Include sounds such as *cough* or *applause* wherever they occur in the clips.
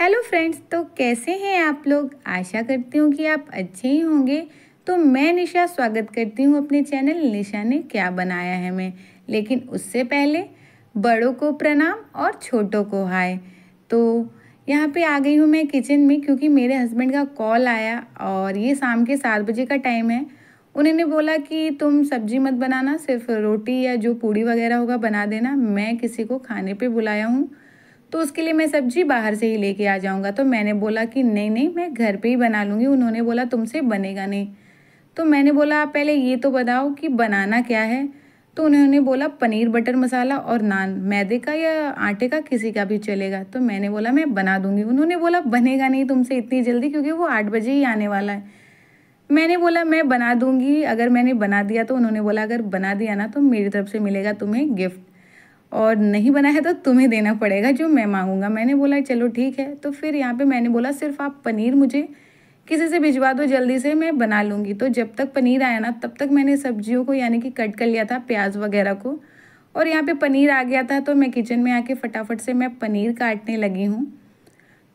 hello friends तो कैसे हैं आप लोग आशा करती हूँ कि आप अच्छे ही होंगे तो मैं निशा स्वागत करती हूँ अपने चैनल निशा ने क्या बनाया है मैं लेकिन उससे पहले बड़ों को प्रणाम और छोटों को हाय तो यहाँ पे आ गई हूँ मैं किचन में क्योंकि मेरे हस्बैंड का कॉल आया और ये शाम के सात बजे का टाइम है उन्होंने बोला कि तुम सब्जी मत बनाना सिर्फ रोटी या जो पूड़ी वगैरह होगा बना देना मैं किसी को खाने पे बुलाया हूँ तो उसके लिए मैं सब्जी बाहर से ही लेके आ जाऊँगा तो मैंने बोला कि नहीं नहीं मैं घर पर ही बना लूँगी उन्होंने बोला तुमसे बनेगा नहीं तो मैंने बोला आप पहले ये तो बताओ कि बनाना क्या है तो उन्होंने बोला पनीर बटर मसाला और नान मैदे का या आटे का किसी का भी चलेगा तो मैंने बोला मैं बना दूंगी उन्होंने बोला बनेगा नहीं तुमसे इतनी जल्दी क्योंकि वो आठ बजे ही आने वाला है मैंने बोला मैं बना दूंगी अगर मैंने बना दिया तो उन्होंने बोला अगर बना दिया ना तो मेरी तरफ से मिलेगा तुम्हें गिफ्ट और नहीं बना है तो तुम्हें देना पड़ेगा जो मैं मांगूंगा मैंने बोला चलो ठीक है तो फिर यहाँ पे मैंने बोला सिर्फ आप पनीर मुझे किसी से भिजवा दो जल्दी से मैं बना लूँगी तो जब तक पनीर आया ना तब तक मैंने सब्जियों को यानी कि कट कर लिया था प्याज वगैरह को और यहाँ पे पनीर आ गया था तो मैं किचन में आके फटाफट से मैं पनीर काटने लगी हूँ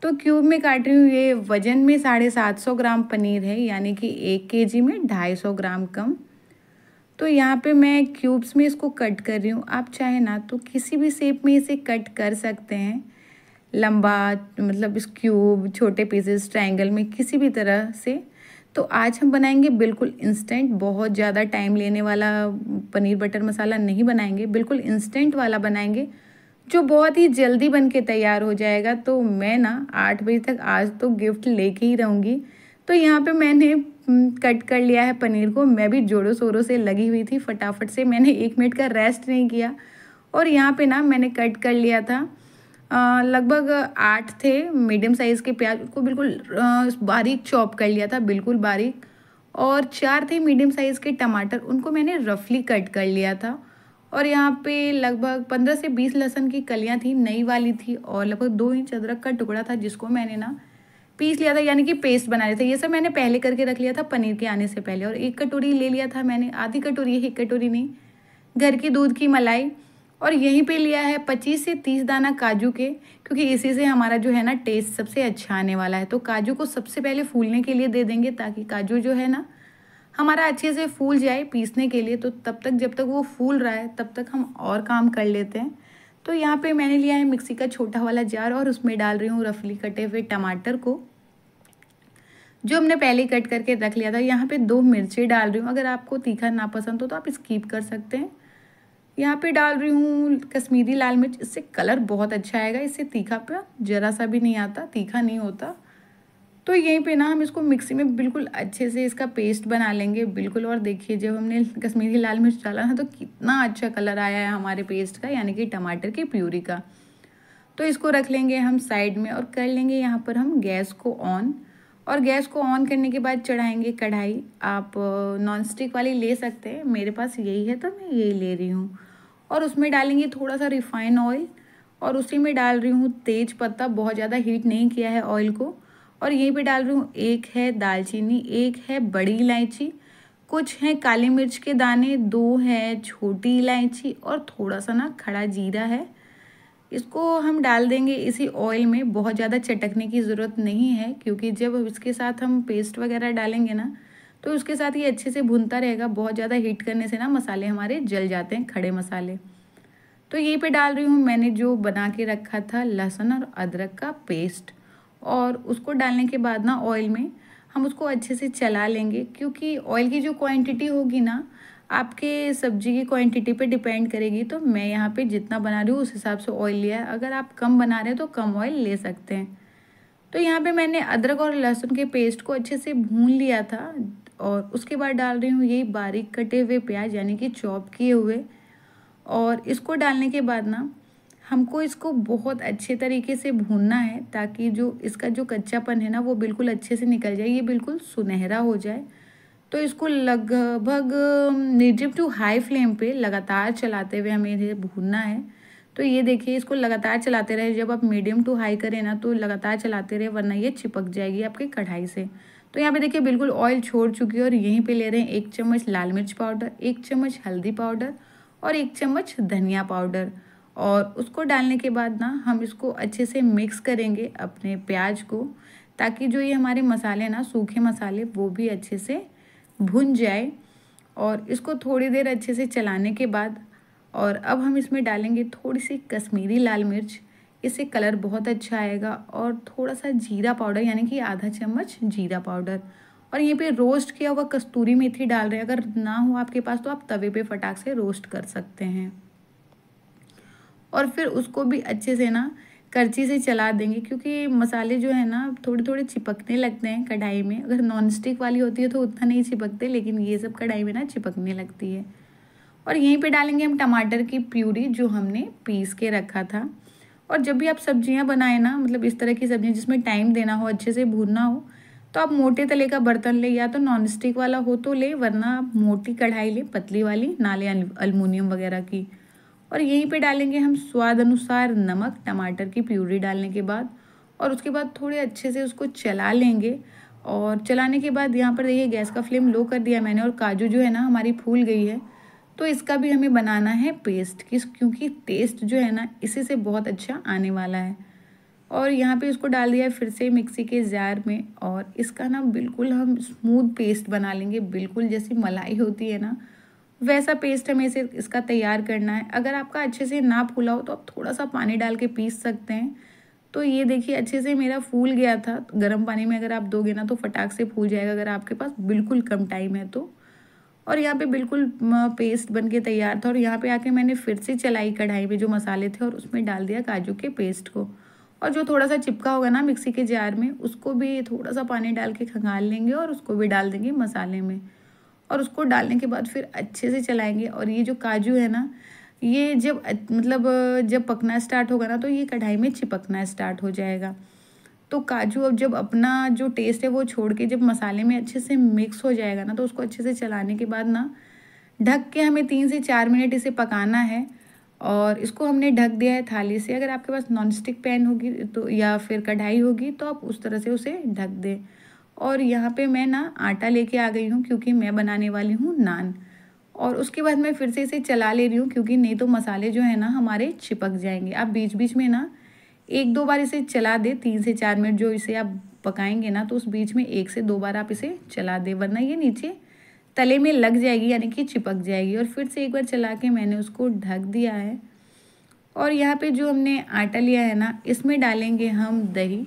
तो क्यूब में काट रही हूँ ये वज़न में साढ़े सात सौ ग्राम पनीर है यानी कि एक के जी में ढाई सौ ग्राम कम तो यहाँ पे मैं क्यूब्स में इसको कट कर रही हूँ आप चाहे ना तो किसी भी शेप में इसे कट कर सकते हैं लंबा मतलब इस क्यूब छोटे पीसेस ट्रायंगल में किसी भी तरह से तो आज हम बनाएंगे बिल्कुल इंस्टेंट बहुत ज़्यादा टाइम लेने वाला पनीर बटर मसाला नहीं बनाएंगे बिल्कुल इंस्टेंट वाला बनाएंगे जो बहुत ही जल्दी बन के तैयार हो जाएगा तो मैं ना आठ बजे तक आज तो गिफ्ट लेके ही रहूँगी तो यहाँ पे मैंने हम्म, कट कर लिया है पनीर को मैं भी जोरों शोरों से लगी हुई थी फटाफट से मैंने एक मिनट का रेस्ट नहीं किया और यहाँ पे ना मैंने कट कर लिया था लगभग आठ थे मीडियम साइज़ के प्याज को बिल्कुल बारीक चॉप कर लिया था बिल्कुल बारीक और चार थे मीडियम साइज़ के टमाटर उनको मैंने रफली कट कर लिया था और यहाँ पे लगभग पंद्रह से बीस लहसुन की कलियाँ थी नई वाली थी और लगभग दो इंच अदरक का टुकड़ा था जिसको मैंने ना पीस लिया था यानी कि पेस्ट बना लिया था ये सब मैंने पहले करके रख लिया था पनीर के आने से पहले और एक कटोरी ले लिया था मैंने आधी कटोरी एक कटोरी नहीं घर की दूध की मलाई और यहीं पे लिया है 25 से 30 दाना काजू के क्योंकि इसी से हमारा जो है ना टेस्ट सबसे अच्छा आने वाला है तो काजू को सबसे पहले फूलने के लिए दे देंगे ताकि काजू जो है ना हमारा अच्छे से फूल जाए पीसने के लिए तो तब तक जब तक वो फूल रहा है तब तक हम और काम कर लेते हैं तो यहाँ पे मैंने लिया है मिक्सी का छोटा वाला जार और उसमें डाल रही हूँ रफली कटे हुए टमाटर को जो हमने पहले कट करके रख लिया था यहाँ पे दो मिर्ची डाल रही हूँ अगर आपको तीखा ना पसंद हो तो आप स्कीप कर सकते हैं यहाँ पे डाल रही हूँ कश्मीरी लाल मिर्च इससे कलर बहुत अच्छा आएगा इससे तीखा पर ज़रा सा भी नहीं आता तीखा नहीं होता तो यहीं पे ना हम इसको मिक्सी में बिल्कुल अच्छे से इसका पेस्ट बना लेंगे बिल्कुल और देखिए जब हमने कश्मीरी लाल मिर्च डाला ना तो कितना अच्छा कलर आया है हमारे पेस्ट का यानी कि टमाटर की प्यूरी का तो इसको रख लेंगे हम साइड में और कर लेंगे यहाँ पर हम गैस को ऑन और गैस को ऑन करने के बाद चढ़ाएंगे कढ़ाई आप नॉन स्टिक वाली ले सकते हैं मेरे पास यही है तो मैं यही ले रही हूँ और उसमें डालेंगे थोड़ा सा रिफाइन ऑयल और उसी में डाल रही हूँ तेज पत्ता बहुत ज़्यादा हीट नहीं किया है ऑयल को और यहीं पे डाल रही हूँ एक है दालचीनी एक है बड़ी इलायची कुछ हैं काली मिर्च के दाने दो है छोटी इलायची और थोड़ा सा ना खड़ा जीरा है इसको हम डाल देंगे इसी ऑयल में बहुत ज़्यादा चटकने की ज़रूरत नहीं है क्योंकि जब इसके साथ हम पेस्ट वगैरह डालेंगे ना तो उसके साथ ये अच्छे से भुनता रहेगा बहुत ज़्यादा हीट करने से ना मसाले हमारे जल जाते हैं खड़े मसाले तो यहीं पे डाल रही हूँ मैंने जो बना के रखा था लहसुन और अदरक का पेस्ट और उसको डालने के बाद ना ऑयल में हम उसको अच्छे से चला लेंगे क्योंकि ऑयल की जो क्वांटिटी होगी ना आपके सब्जी की क्वांटिटी पे डिपेंड करेगी तो मैं यहाँ पे जितना बना रही हूँ उस हिसाब से ऑयल लिया है अगर आप कम बना रहे हैं तो कम ऑयल ले सकते हैं तो यहाँ पे मैंने अदरक और लहसुन के पेस्ट को अच्छे से भून लिया था और उसके बाद डाल रही हूँ यही बारीक कटे हुए प्याज यानी कि चॉप किए हुए और इसको डालने के बाद ना हमको इसको बहुत अच्छे तरीके से भूनना है ताकि जो इसका जो कच्चापन है ना वो बिल्कुल अच्छे से निकल जाए ये बिल्कुल सुनहरा हो जाए तो इसको लगभग मीडियम टू हाई फ्लेम पे लगातार चलाते हुए हमें ये भूनना है तो ये देखिए इसको लगातार चलाते रहे जब आप मीडियम टू हाई करें ना तो लगातार चलाते रहे वरना ये चिपक जाएगी आपकी कढ़ाई से तो यहाँ पे देखिए बिल्कुल ऑयल छोड़ चुकी है और यहीं पे ले रहे हैं एक चम्मच लाल मिर्च पाउडर एक चम्मच हल्दी पाउडर और एक चम्मच धनिया पाउडर और उसको डालने के बाद ना हम इसको अच्छे से मिक्स करेंगे अपने प्याज को ताकि जो ये हमारे मसाले ना सूखे मसाले वो भी अच्छे से भुन जाए और इसको थोड़ी देर अच्छे से चलाने के बाद और अब हम इसमें डालेंगे थोड़ी सी कश्मीरी लाल मिर्च इससे कलर बहुत अच्छा आएगा और थोड़ा सा जीरा पाउडर यानी कि आधा चम्मच जीरा पाउडर और ये पे रोस्ट किया हुआ कस्तूरी मेथी डाल रहे हैं अगर ना हो आपके पास तो आप तवे पे फटाक से रोस्ट कर सकते हैं और फिर उसको भी अच्छे से ना करछी से चला देंगे क्योंकि मसाले जो है ना थोड़े थोड़े चिपकने लगते हैं कढ़ाई में अगर नॉन स्टिक वाली होती है तो उतना नहीं चिपकते लेकिन ये सब कढ़ाई में ना चिपकने लगती है और यहीं पे डालेंगे हम टमाटर की प्यूरी जो हमने पीस के रखा था और जब भी आप सब्जियां बनाए ना मतलब इस तरह की सब्जियां जिसमें टाइम देना हो अच्छे से भूनना हो तो आप मोटे तले का बर्तन ले या तो नॉन स्टिक वाला हो तो ले वरना आप मोटी कढ़ाई ले पतली वाली ना ले अल्मोनियम वगैरह की और यहीं पे डालेंगे हम स्वाद अनुसार नमक टमाटर की प्यूरी डालने के बाद और उसके बाद थोड़े अच्छे से उसको चला लेंगे और चलाने के बाद यहाँ पर देखिए गैस का फ्लेम लो कर दिया मैंने और काजू जो है ना हमारी फूल गई है तो इसका भी हमें बनाना है पेस्ट किस क्योंकि टेस्ट जो है ना इसी से बहुत अच्छा आने वाला है और यहाँ पे इसको डाल दिया फिर से मिक्सी के जार में और इसका ना बिल्कुल हम स्मूथ पेस्ट बना लेंगे बिल्कुल जैसी मलाई होती है ना वैसा पेस्ट हमें इसे इसका तैयार करना है अगर आपका अच्छे से ना फूला हो तो आप थोड़ा सा पानी डाल के पीस सकते हैं तो ये देखिए अच्छे से मेरा फूल गया था तो गर्म पानी में अगर आप दोगे ना तो फटाक से फूल जाएगा अगर आपके पास बिल्कुल कम टाइम है तो और यहाँ पे बिल्कुल पेस्ट बन के तैयार था और यहाँ पे आके मैंने फिर से चलाई कढ़ाई पे जो मसाले थे और उसमें डाल दिया काजू के पेस्ट को और जो थोड़ा सा चिपका होगा ना मिक्सी के जार में उसको भी थोड़ा सा पानी डाल के खंगाल लेंगे और उसको भी डाल देंगे मसाले में और उसको डालने के बाद फिर अच्छे से चलाएंगे और ये जो काजू है ना ये जब मतलब जब पकना स्टार्ट होगा ना तो ये कढ़ाई में चिपकना स्टार्ट हो जाएगा तो काजू अब जब अपना जो टेस्ट है वो छोड़ के जब मसाले में अच्छे से मिक्स हो जाएगा ना तो उसको अच्छे से चलाने के बाद ना ढक के हमें तीन से चार मिनट इसे पकाना है और इसको हमने ढक दिया है थाली से अगर आपके पास नॉन स्टिक पैन होगी तो या फिर कढ़ाई होगी तो आप उस तरह से उसे ढक दें और यहाँ पे मैं ना आटा लेके आ गई हूँ क्योंकि मैं बनाने वाली हूँ नान और उसके बाद मैं फिर से इसे चला ले रही हूँ क्योंकि नहीं तो मसाले जो है ना हमारे चिपक जाएंगे आप बीच बीच में ना एक दो बार इसे चला दे तीन से चार मिनट जो इसे आप पकाएंगे ना तो उस बीच में एक से दो बार आप इसे चला दे वरना ये नीचे तले में लग जाएगी यानी कि चिपक जाएगी और फिर से एक बार चला के मैंने उसको ढक दिया है और यहाँ पे जो हमने आटा लिया है ना इसमें डालेंगे हम दही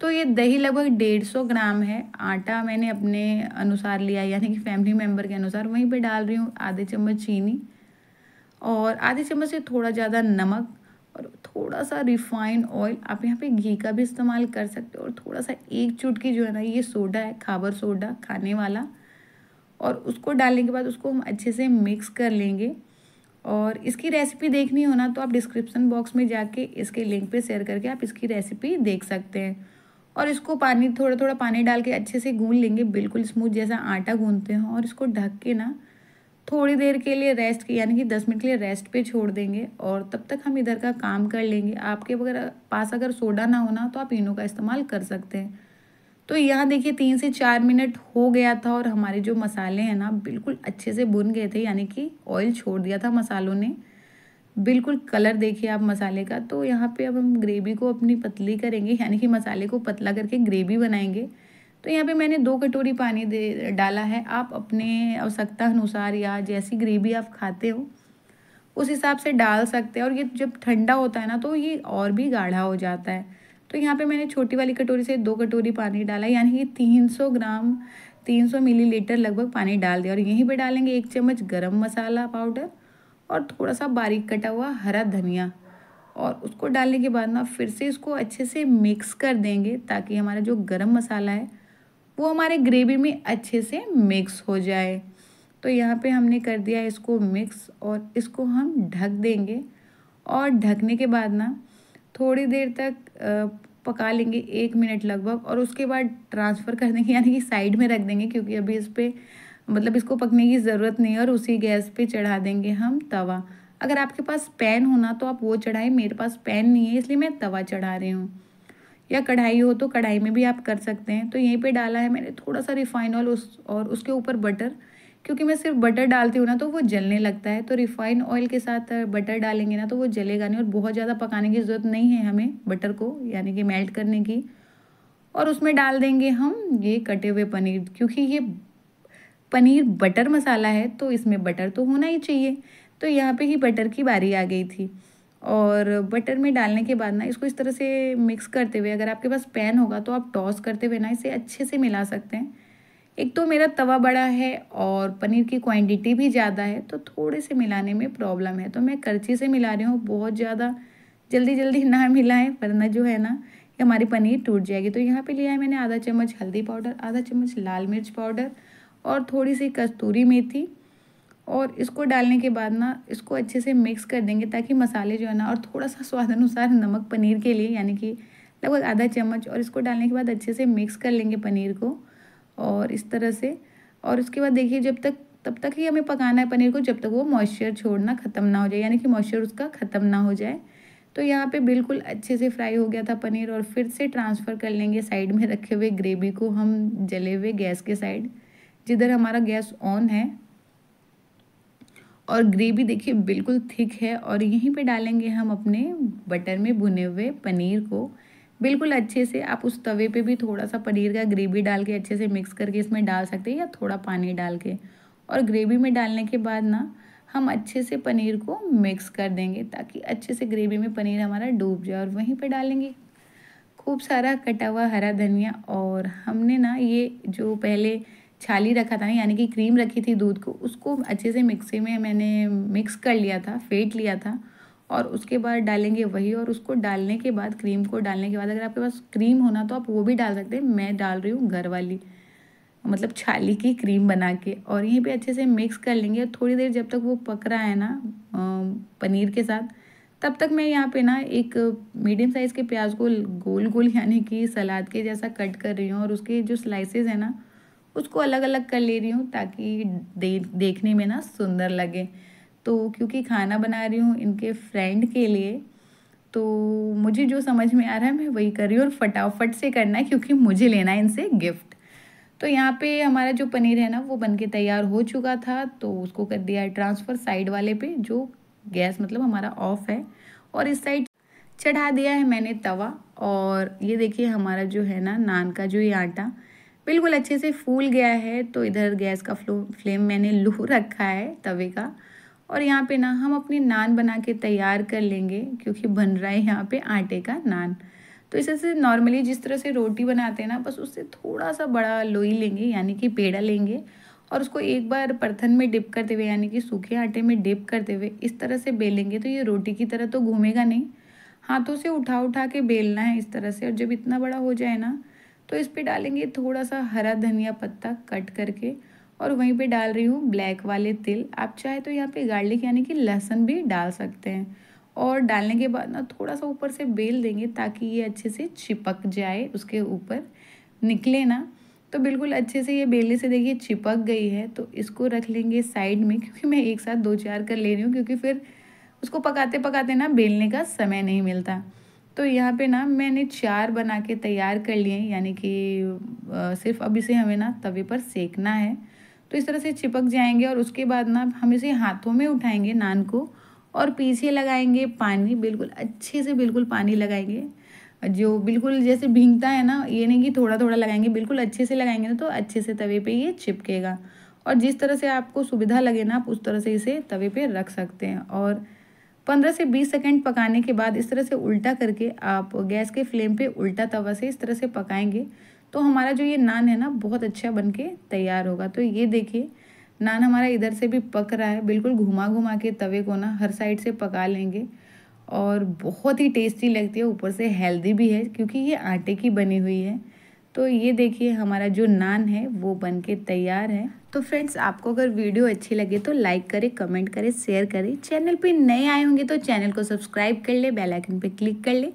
तो ये दही लगभग डेढ़ सौ ग्राम है आटा मैंने अपने अनुसार लिया यानी कि फैमिली मेम्बर के अनुसार वहीं पे डाल रही हूँ आधे चम्मच चीनी और आधे चम्मच से थोड़ा ज़्यादा नमक और थोड़ा सा रिफाइंड ऑयल आप यहाँ पे घी का भी इस्तेमाल कर सकते हो और थोड़ा सा एक चुटकी जो है ना ये सोडा है खाबर सोडा खाने वाला और उसको डालने के बाद उसको हम अच्छे से मिक्स कर लेंगे और इसकी रेसिपी देखनी हो ना तो आप डिस्क्रिप्सन बॉक्स में जाके इसके लिंक पे शेयर करके आप इसकी रेसिपी देख सकते हैं और इसको पानी थोड़ा थोड़ा पानी डाल के अच्छे से गूंद लेंगे बिल्कुल स्मूथ जैसा आटा गूंदते हो और इसको ढक के ना थोड़ी देर के लिए रेस्ट यानी कि दस मिनट के लिए रेस्ट पे छोड़ देंगे और तब तक हम इधर का काम कर लेंगे आपके वगैरह पास अगर सोडा ना होना तो आप इनो का इस्तेमाल कर सकते हैं तो यहाँ देखिए तीन से चार मिनट हो गया था और हमारे जो मसाले हैं ना बिल्कुल अच्छे से भुन गए थे यानी कि ऑयल छोड़ दिया था मसालों ने बिल्कुल कलर देखिए आप मसाले का तो यहाँ पे अब हम ग्रेवी को अपनी पतली करेंगे यानी कि मसाले को पतला करके ग्रेवी बनाएंगे तो यहाँ पे मैंने दो कटोरी पानी दे डाला है आप अपने आवश्यकता अनुसार या जैसी ग्रेवी आप खाते हो उस हिसाब से डाल सकते हैं और ये जब ठंडा होता है ना तो ये और भी गाढ़ा हो जाता है तो यहाँ पे मैंने छोटी वाली कटोरी से दो कटोरी पानी डाला यानी कि तीन सौ ग्राम तीन सौ मिलीलीटर लगभग पानी डाल दिया और यहीं पे डालेंगे एक चम्मच गरम मसाला पाउडर और थोड़ा सा बारीक कटा हुआ हरा धनिया और उसको डालने के बाद ना फिर से इसको अच्छे से मिक्स कर देंगे ताकि हमारा जो गरम मसाला है वो हमारे ग्रेवी में अच्छे से मिक्स हो जाए तो यहाँ पे हमने कर दिया इसको मिक्स और इसको हम ढक देंगे और ढकने के बाद ना थोड़ी देर तक पका लेंगे एक मिनट लगभग और उसके बाद ट्रांसफ़र कर देंगे यानी कि साइड में रख देंगे क्योंकि अभी इस पर मतलब इसको पकने की ज़रूरत नहीं है और उसी गैस पे चढ़ा देंगे हम तवा अगर आपके पास पैन होना तो आप वो चढ़ाएं मेरे पास पैन नहीं है इसलिए मैं तवा चढ़ा रही हूँ या कढ़ाई हो तो कढ़ाई में भी आप कर सकते हैं तो यहीं पर डाला है मैंने थोड़ा सा रिफाइन ऑयल उस और उसके ऊपर बटर क्योंकि मैं सिर्फ बटर डालती हूँ ना तो वो जलने लगता है तो रिफाइन ऑयल के साथ बटर डालेंगे ना तो वो जलेगा नहीं और बहुत ज़्यादा पकाने की ज़रूरत नहीं है हमें बटर को यानी कि मेल्ट करने की और उसमें डाल देंगे हम ये कटे हुए पनीर क्योंकि ये पनीर बटर मसाला है तो इसमें बटर तो होना ही चाहिए तो यहाँ पे ही बटर की बारी आ गई थी और बटर में डालने के बाद ना इसको इस तरह से मिक्स करते हुए अगर आपके पास पैन होगा तो आप टॉस करते हुए ना इसे अच्छे से मिला सकते हैं एक तो मेरा तवा बड़ा है और पनीर की क्वांटिटी भी ज़्यादा है तो थोड़े से मिलाने में प्रॉब्लम है तो मैं करछी से मिला रही हूँ बहुत ज़्यादा जल्दी जल्दी ना मिलाएं वरना जो है ना हमारी पनीर टूट जाएगी तो यहाँ पे लिया है मैंने आधा चम्मच हल्दी पाउडर आधा चम्मच लाल मिर्च पाउडर और थोड़ी सी कस्तूरी मेथी और इसको डालने के बाद ना इसको अच्छे से मिक्स कर देंगे ताकि मसाले जो है ना और थोड़ा सा स्वाद अनुसार नमक पनीर के लिए यानी कि लगभग आधा चम्मच और इसको डालने के बाद अच्छे से मिक्स कर लेंगे पनीर को और इस तरह से और उसके बाद देखिए जब तक तब तक ही हमें पकाना है पनीर को जब तक वो मॉइस्चर छोड़ना ख़त्म ना हो जाए यानी कि मॉइस्चर उसका ख़त्म ना हो जाए तो यहाँ पे बिल्कुल अच्छे से फ्राई हो गया था पनीर और फिर से ट्रांसफ़र कर लेंगे साइड में रखे हुए ग्रेवी को हम जले हुए गैस के साइड जिधर हमारा गैस ऑन है और ग्रेवी देखिए बिल्कुल थिक है और यहीं पे डालेंगे हम अपने बटर में भुने हुए पनीर को बिल्कुल अच्छे से आप उस तवे पे भी थोड़ा सा पनीर का ग्रेवी डाल के अच्छे से मिक्स करके इसमें डाल सकते हैं या थोड़ा पानी डाल के और ग्रेवी में डालने के बाद ना हम अच्छे से पनीर को मिक्स कर देंगे ताकि अच्छे से ग्रेवी में पनीर हमारा डूब जाए और वहीं पर डालेंगे खूब सारा कटा हुआ हरा धनिया और हमने ना ये जो पहले छाली रखा था ना यानी कि क्रीम रखी थी दूध को उसको अच्छे से मिक्सी में मैंने मिक्स कर लिया था फेंट लिया था और उसके बाद डालेंगे वही और उसको डालने के बाद क्रीम को डालने के बाद अगर आपके पास क्रीम होना तो आप वो भी डाल सकते हैं मैं डाल रही हूँ घर वाली मतलब छाली की क्रीम बना के और यहीं भी अच्छे से मिक्स कर लेंगे और थोड़ी देर जब तक वो पक रहा है ना पनीर के साथ तब तक मैं यहाँ पे ना एक मीडियम साइज़ के प्याज को गोल गोल यानी कि सलाद के जैसा कट कर रही हूँ और उसके जो स्लाइसेस हैं ना उसको अलग अलग कर ले रही हूँ ताकि दे देखने में ना सुंदर लगे तो क्योंकि खाना बना रही हूँ इनके फ्रेंड के लिए तो मुझे जो समझ में आ रहा है मैं वही कर रही हूँ और फटाफट से करना है क्योंकि मुझे लेना है इनसे गिफ्ट तो यहाँ पे हमारा जो पनीर है ना वो बन के तैयार हो चुका था तो उसको कर दिया है ट्रांसफ़र साइड वाले पे जो गैस मतलब हमारा ऑफ है और इस साइड चढ़ा दिया है मैंने तवा और ये देखिए हमारा जो है ना नान का जो ये आटा बिल्कुल अच्छे से फूल गया है तो इधर गैस का फ्लो फ्लेम मैंने लो *laughs* रखा है तवे का और यहाँ पे ना हम अपने नान बना के तैयार कर लेंगे क्योंकि बन रहा है यहाँ पे आटे का नान तो इस से नॉर्मली जिस तरह से रोटी बनाते हैं ना बस उससे थोड़ा सा बड़ा लोई लेंगे यानी कि पेड़ा लेंगे और उसको एक बार पर्थन में डिप करते हुए यानी कि सूखे आटे में डिप करते हुए इस तरह से बेलेंगे तो ये रोटी की तरह तो घूमेगा नहीं हाथों से उठा उठा के बेलना है इस तरह से और जब इतना बड़ा हो जाए ना तो इस पर डालेंगे थोड़ा सा हरा धनिया पत्ता कट करके और वहीं पे डाल रही हूँ ब्लैक वाले तिल आप चाहे तो यहाँ पे गार्लिक यानी कि लहसुन भी डाल सकते हैं और डालने के बाद ना थोड़ा सा ऊपर से बेल देंगे ताकि ये अच्छे से चिपक जाए उसके ऊपर निकले ना तो बिल्कुल अच्छे से ये बेलने से देखिए चिपक गई है तो इसको रख लेंगे साइड में क्योंकि मैं एक साथ दो चार कर ले रही हूँ क्योंकि फिर उसको पकाते पकाते ना बेलने का समय नहीं मिलता तो यहाँ पे ना मैंने चार बना के तैयार कर लिए यानी कि सिर्फ अब इसे हमें ना तवे पर सेकना है तो इस तरह से चिपक जाएंगे और उसके बाद ना हम इसे हाथों में उठाएंगे नान को और पीछे लगाएंगे पानी बिल्कुल अच्छे से बिल्कुल पानी लगाएंगे जो बिल्कुल जैसे भींगता है ना ये नहीं कि थोड़ा थोड़ा लगाएंगे बिल्कुल अच्छे से लगाएंगे ना तो अच्छे से तवे पे ये चिपकेगा और जिस तरह से आपको सुविधा लगे ना आप उस तरह से इसे तवे पे रख सकते हैं और पंद्रह से बीस सेकंड पकाने के बाद इस तरह से उल्टा करके आप गैस के फ्लेम पे उल्टा तवा से इस तरह से पकाएंगे तो हमारा जो ये नान है ना बहुत अच्छा बन के तैयार होगा तो ये देखिए नान हमारा इधर से भी पक रहा है बिल्कुल घुमा घुमा के तवे को ना हर साइड से पका लेंगे और बहुत ही टेस्टी लगती है ऊपर से हेल्दी भी है क्योंकि ये आटे की बनी हुई है तो ये देखिए हमारा जो नान है वो बन के तैयार है तो फ्रेंड्स आपको अगर वीडियो अच्छी लगे तो लाइक करें कमेंट करें शेयर करें चैनल पे नए आए होंगे तो चैनल को सब्सक्राइब कर ले बेल आइकन पे क्लिक कर ले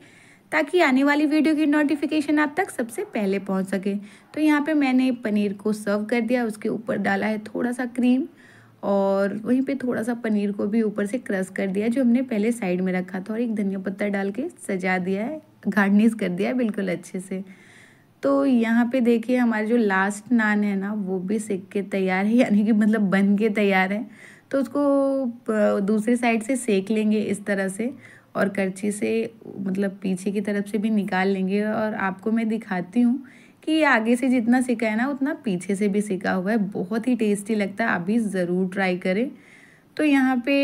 ताकि आने वाली वीडियो की नोटिफिकेशन आप तक सबसे पहले पहुंच सके तो यहाँ पे मैंने पनीर को सर्व कर दिया उसके ऊपर डाला है थोड़ा सा क्रीम और वहीं पे थोड़ा सा पनीर को भी ऊपर से क्रश कर दिया जो हमने पहले साइड में रखा था और एक धनिया पत्ता डाल के सजा दिया है गार्निश कर दिया है बिल्कुल अच्छे से तो यहाँ पे देखिए हमारे जो लास्ट नान है ना वो भी सेक के तैयार है यानी कि मतलब बन के तैयार है तो उसको दूसरे साइड से सेक लेंगे इस तरह से और करछी से मतलब पीछे की तरफ से भी निकाल लेंगे और आपको मैं दिखाती हूँ कि ये आगे से जितना सिका है ना उतना पीछे से भी सिका हुआ है बहुत ही टेस्टी लगता है आप भी ज़रूर ट्राई करें तो यहाँ पे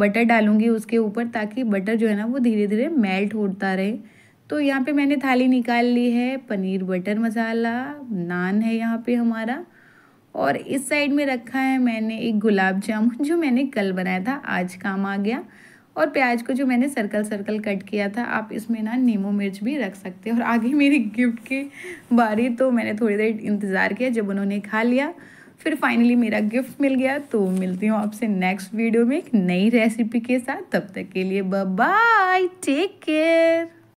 बटर डालूँगी उसके ऊपर ताकि बटर जो है ना वो धीरे धीरे मेल्ट होता रहे तो यहाँ पे मैंने थाली निकाल ली है पनीर बटर मसाला नान है यहाँ पे हमारा और इस साइड में रखा है मैंने एक गुलाब जामुन जो मैंने कल बनाया था आज काम आ गया और प्याज को जो मैंने सर्कल सर्कल कट किया था आप इसमें ना नींबू मिर्च भी रख सकते हैं और आगे मेरी गिफ्ट की बारी तो मैंने थोड़ी देर इंतज़ार किया जब उन्होंने खा लिया फिर फाइनली मेरा गिफ्ट मिल गया तो मिलती हूँ आपसे नेक्स्ट वीडियो में एक नई रेसिपी के साथ तब तक के लिए बाय टेक केयर